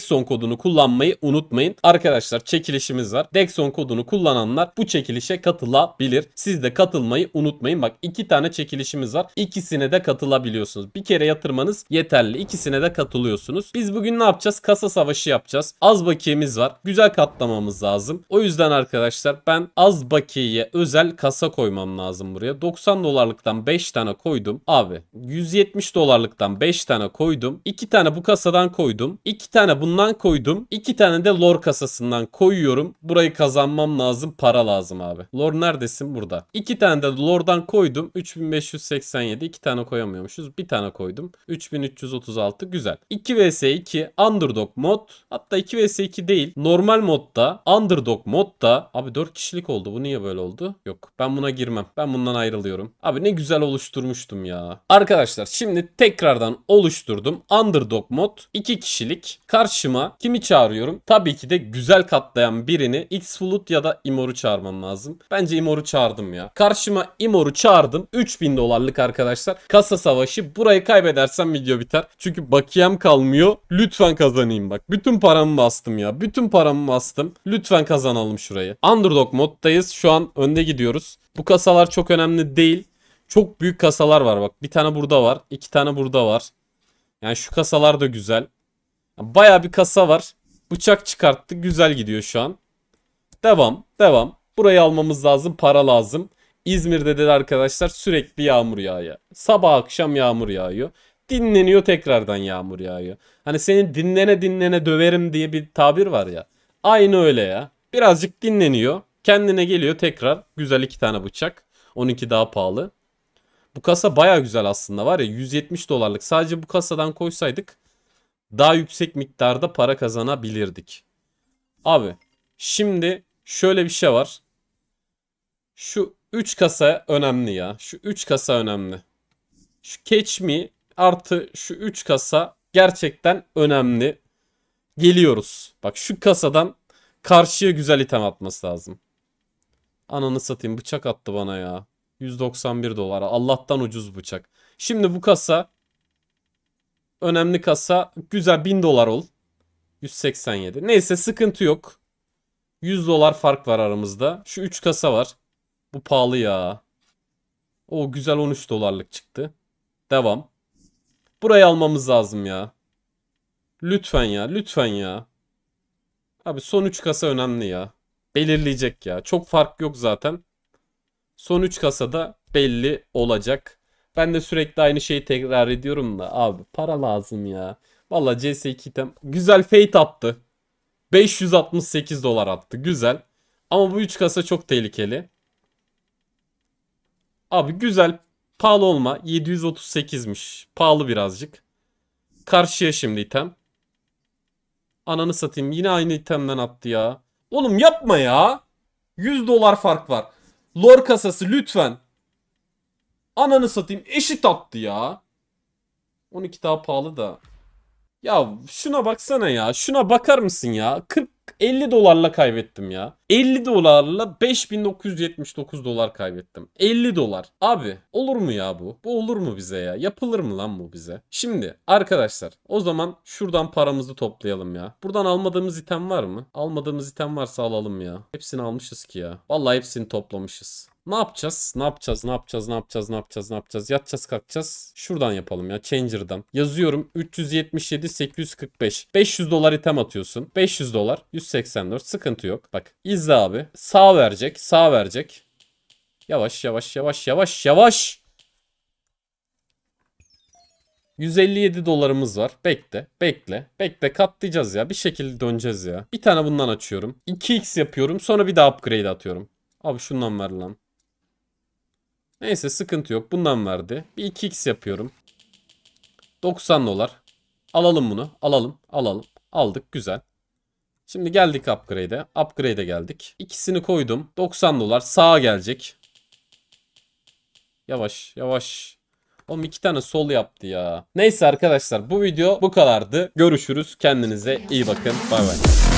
Dexon kodunu kullanmayı unutmayın. Arkadaşlar çekilişimiz var. Dexon kodunu kullananlar bu çekilişe katılabilir. Siz de katılmayı unutmayın. Bak iki tane çekilişimiz var. İkisine de katılabiliyorsunuz. Bir kere yatırmanız yeterli. İkisine de katılıyorsunuz. Biz bugün ne yapacağız? Kasa savaşı yapacağız. Az bakiyemiz var. Güzel katlamamız lazım. O yüzden arkadaşlar ben az bakiyeye özel kasa koymam lazım buraya. 90 dolarlıktan 5 tane koydum. Abi 170 dolarlıktan 5 tane koydum. 2 tane bu kasadan koydum. 2 tane bunu bundan koydum. İki tane de lore kasasından koyuyorum. Burayı kazanmam lazım. Para lazım abi. Lore neredesin? Burada. İki tane de lore'dan koydum. 3587. iki tane koyamıyormuşuz. Bir tane koydum. 3336. Güzel. 2 vs 2 underdog mod. Hatta 2 vs 2 değil. Normal modda underdog modda. Abi 4 kişilik oldu. Bu niye böyle oldu? Yok. Ben buna girmem. Ben bundan ayrılıyorum. Abi ne güzel oluşturmuştum ya. Arkadaşlar şimdi tekrardan oluşturdum. Underdog mod. 2 kişilik. Karşı karşıma kimi çağırıyorum? Tabii ki de güzel katlayan birini X Bulut ya da Imor'u çağırmam lazım. Bence Imor'u çağırdım ya. Karşıma Imor'u çağırdım. 3000 dolarlık arkadaşlar. Kasa savaşı. Burayı kaybedersem video biter. Çünkü bakiyem kalmıyor. Lütfen kazanayım bak. Bütün paramı bastım ya. Bütün paramı bastım. Lütfen kazanalım şurayı. Underdog moddayız. Şu an önde gidiyoruz. Bu kasalar çok önemli değil. Çok büyük kasalar var bak. Bir tane burada var. iki tane burada var. Yani şu kasalar da güzel. Baya bir kasa var. Bıçak çıkarttı. Güzel gidiyor şu an. Devam. Devam. Burayı almamız lazım. Para lazım. İzmir'de dedi arkadaşlar sürekli yağmur yağıyor. Sabah akşam yağmur yağıyor. Dinleniyor tekrardan yağmur yağıyor. Hani senin dinlene dinlene döverim diye bir tabir var ya. Aynı öyle ya. Birazcık dinleniyor. Kendine geliyor tekrar. Güzel iki tane bıçak. 12 daha pahalı. Bu kasa baya güzel aslında var ya 170 dolarlık. Sadece bu kasadan koysaydık daha yüksek miktarda para kazanabilirdik. Abi şimdi şöyle bir şey var. Şu 3 kasa önemli ya. Şu 3 kasa önemli. Şu Catch Me artı şu 3 kasa gerçekten önemli. Geliyoruz. Bak şu kasadan karşıya güzel item atması lazım. Ananı satayım bıçak attı bana ya. 191 dolar. Allah'tan ucuz bıçak. Şimdi bu kasa Önemli kasa. Güzel 1000 dolar ol. 187. Neyse sıkıntı yok. 100 dolar fark var aramızda. Şu 3 kasa var. Bu pahalı ya. O güzel 13 dolarlık çıktı. Devam. Burayı almamız lazım ya. Lütfen ya. Lütfen ya. Abi son 3 kasa önemli ya. Belirleyecek ya. Çok fark yok zaten. Son 3 kasada belli olacak. Ben de sürekli aynı şeyi tekrar ediyorum da abi para lazım ya. Valla CS2'den 2 güzel fate attı. 568 dolar attı güzel. Ama bu 3 kasa çok tehlikeli. Abi güzel pahalı olma 738'miş. Pahalı birazcık. Karşıya şimdi item. Ananı satayım yine aynı itemden attı ya. Oğlum yapma ya. 100 dolar fark var. Lor kasası lütfen. Ananı satayım eşit attı ya. 12 daha pahalı da. Ya şuna baksana ya. Şuna bakar mısın ya? 40 50 dolarla kaybettim ya. 50 dolarla 5979 dolar kaybettim. 50 dolar. Abi olur mu ya bu? Bu olur mu bize ya? Yapılır mı lan bu bize? Şimdi arkadaşlar o zaman şuradan paramızı toplayalım ya. Buradan almadığımız item var mı? Almadığımız item varsa alalım ya. Hepsini almışız ki ya. Vallahi hepsini toplamışız. Ne yapacağız? Ne yapacağız? Ne yapacağız? Ne yapacağız? Ne yapacağız? Ne yapacağız? Yatacağız kalkacağız. Şuradan yapalım ya. Changer'dan. Yazıyorum. 377 845. 500 dolar item atıyorsun. 500 dolar. 184. Sıkıntı yok. Bak. izle abi. Sağ verecek. Sağ verecek. Yavaş yavaş yavaş yavaş yavaş. 157 dolarımız var. Bekle, bekle, bekle. Katlayacağız ya. Bir şekilde döneceğiz ya. Bir tane bundan açıyorum. 2x yapıyorum. Sonra bir daha upgrade atıyorum. Abi şundan ver lan. Neyse sıkıntı yok. Bundan verdi. Bir 2x yapıyorum. 90 dolar. Alalım bunu. Alalım. Alalım. Aldık. Güzel. Şimdi geldik upgrade'e. Upgrade'e geldik. İkisini koydum. 90 dolar sağa gelecek. Yavaş yavaş. Oğlum iki tane sol yaptı ya. Neyse arkadaşlar bu video bu kadardı. Görüşürüz. Kendinize iyi bakın. Bay bay.